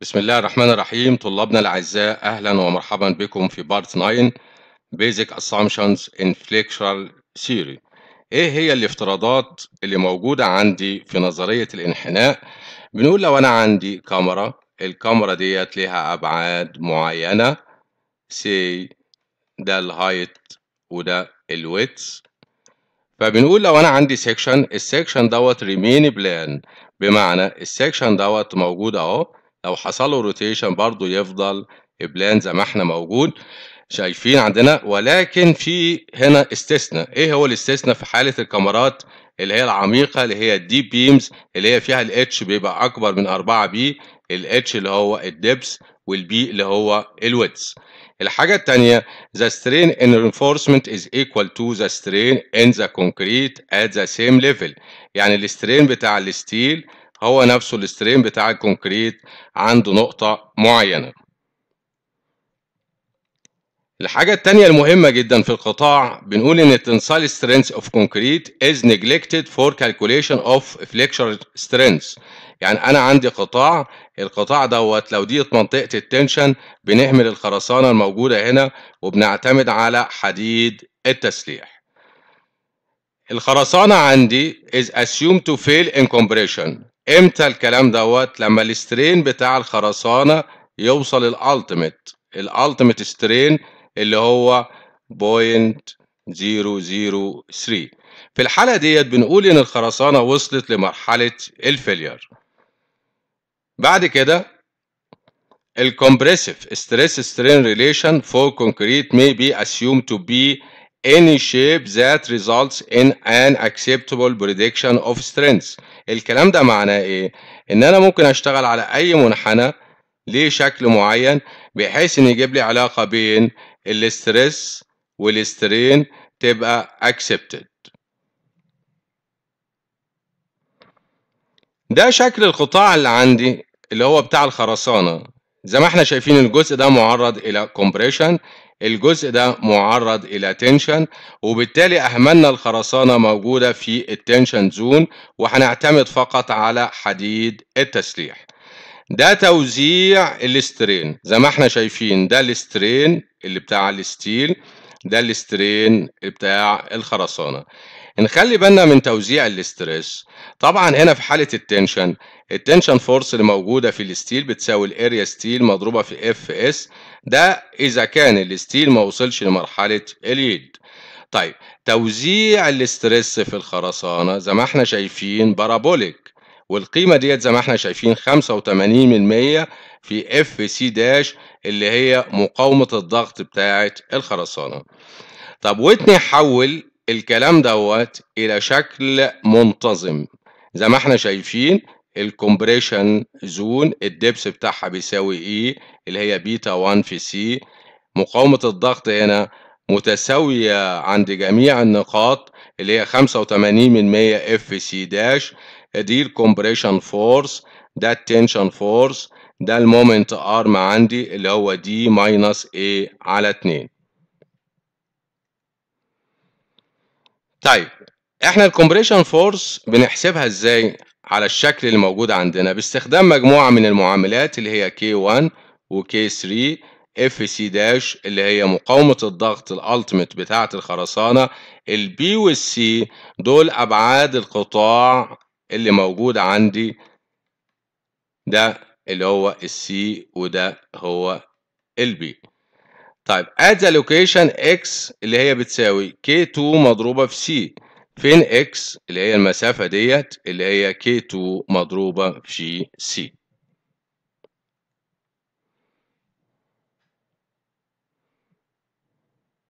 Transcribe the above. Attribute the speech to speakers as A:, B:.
A: بسم الله الرحمن الرحيم طلابنا الأعزاء أهلا ومرحبا بكم في بارت 9 Basic Assumptions in Flexural Theory إيه هي الافتراضات اللي موجودة عندي في نظرية الانحناء بنقول لو أنا عندي كاميرا الكاميرا ديت ليها أبعاد معينة سي ده الهايت وده الويتس فبنقول لو انا عندي سيكشن السيكشن دوت ريمين بلان بمعنى السيكشن دوت موجود اهو لو حصل له روتيشن برضه يفضل بلان زي ما احنا موجود شايفين عندنا ولكن في هنا استثناء ايه هو الاستثناء في حاله الكاميرات اللي هي العميقه اللي هي الديب بيمز اللي هي فيها الاتش بيبقى اكبر من 4 بي الاتش اللي هو الدبس والبي اللي هو الويدز الحاجة التانية the strain in reinforcement is equal to the strain in the concrete at the same level يعني السترين بتاع الستيل هو نفسه الاسترين بتاع الكونكريت عند نقطة معينة الحاجة التانية المهمة جدا في القطاع بنقول إن التنسال strength of concrete is neglected for calculation of flexure strength يعني أنا عندي قطاع القطاع دوت لو ديت منطقة التنشن بنهمل الخرسانة الموجودة هنا وبنعتمد على حديد التسليح الخرسانة عندي is assumed to fail in compression امتى الكلام دوت لما السترين بتاع الخرسانه يوصل الالتيميت الالتيميت سترين اللي هو 0.003 في الحاله ديت بنقول ان الخرسانه وصلت لمرحله الفيلير بعد كده الcompressive stress strain relation for concrete may be assumed to be any shape that results in an acceptable prediction of strength الكلام ده معناه ايه ان انا ممكن اشتغل على اي منحنى ليه شكل معين بحيث ان يجيب لي علاقه بين الاسترس والسترين تبقى accepted ده شكل القطاع اللي عندي اللي هو بتاع الخرسانه زي ما احنا شايفين الجزء ده معرض الى كومبريشن الجزء ده معرض الى تنشن وبالتالي اهملنا الخرسانه موجوده في التنشن زون وهنعتمد فقط على حديد التسليح ده توزيع الاسترين زي ما احنا شايفين ده الاسترين اللي بتاع الستيل ده الاسترين بتاع الخرسانه نخلي بالنا من توزيع الاسترس طبعا هنا في حالة التنشن التنشن فورس اللي موجودة في الستيل بتساوي الاريا ستيل مضروبة في اف اس ده إذا كان الستيل ما وصلش لمرحلة اليد طيب توزيع الاسترس في الخرسانة زي ما احنا شايفين بارابوليك والقيمة ديت زي ما احنا شايفين 85% في اف سي داش اللي هي مقاومة الضغط بتاعة الخرسانة طب وتني حول الكلام دوت الى شكل منتظم زي ما احنا شايفين الكمبريشن زون الدبس بتاعها بيساوي ايه اللي هي بيتا 1 في سي مقاومة الضغط هنا متساوية عند جميع النقاط اللي هي 85% اف سي داش دي الكمبريشن فورس ده التنشن فورس ده المومنت ارم عندي اللي هو دي ماينس ايه على 2 طيب احنا الكومبريشن فورس بنحسبها ازاي على الشكل اللي موجود عندنا باستخدام مجموعة من المعاملات اللي هي K1 و K3 FC داش اللي هي مقاومة الضغط الالتمت بتاعة الخرسانة البي والسي دول ابعاد القطاع اللي موجود عندي ده اللي هو السي وده هو البي طيب at location x اللي هي بتساوي k2 مضروبة في c فين x اللي هي المسافة ديت اللي هي k2 مضروبة في c